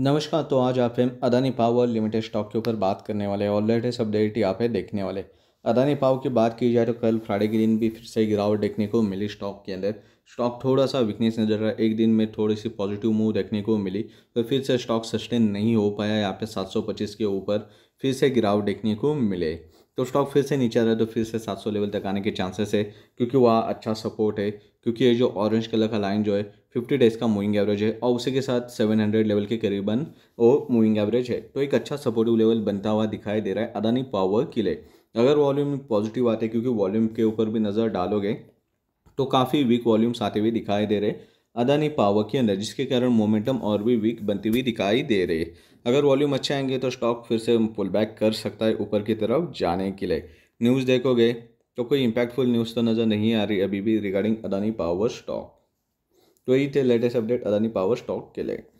नमस्कार तो आज आप अदानी पाव लिमिटेड स्टॉक के ऊपर बात करने वाले और लेटेस्ट अपडेट यहाँ पे देखने वाले अदानी पाव की बात की जाए तो कल फ्राइडे के दिन भी फिर से गिरावट देखने को मिली स्टॉक के अंदर स्टॉक थोड़ा सा वीकनेस नजर रहा एक दिन में थोड़ी सी पॉजिटिव मूव देखने को मिली तो फिर से स्टॉक सस्टेन नहीं हो पाया यहाँ पे सात के ऊपर फिर से गिरावट देखने को मिले तो स्टॉक फिर से नीचे रहा तो फिर से 700 लेवल तक आने के चांसेस है क्योंकि वह अच्छा सपोर्ट है क्योंकि ये जो ऑरेंज कलर का लाइन जो है फिफ्टी डेज का मूविंग एवरेज है और उसी के साथ सेवन हंड्रेड लेवल के करीबन वो मूविंग एवरेज है तो एक अच्छा सपोर्टिव लेवल बनता हुआ दिखाई दे रहा है अदानी पावर के लिए अगर वॉल्यूम पॉजिटिव आते क्योंकि वॉल्यूम के ऊपर भी नज़र डालोगे तो काफ़ी वीक वॉल्यूम्स आते हुए दिखाई दे रहे अदानी पावर के अंदर जिसके कारण मोमेंटम और भी वीक बनती हुई दिखाई दे रही है अगर वॉल्यूम अच्छे आएंगे तो स्टॉक फिर से पुल बैक कर सकता है ऊपर की तरफ जाने के लिए न्यूज़ देखोगे तो कोई इम्पैक्टफुल न्यूज़ तो नज़र नहीं आ रही अभी भी रिगार्डिंग अदानी पावर स्टॉक तोही ते latest update Adani power stock केले आहे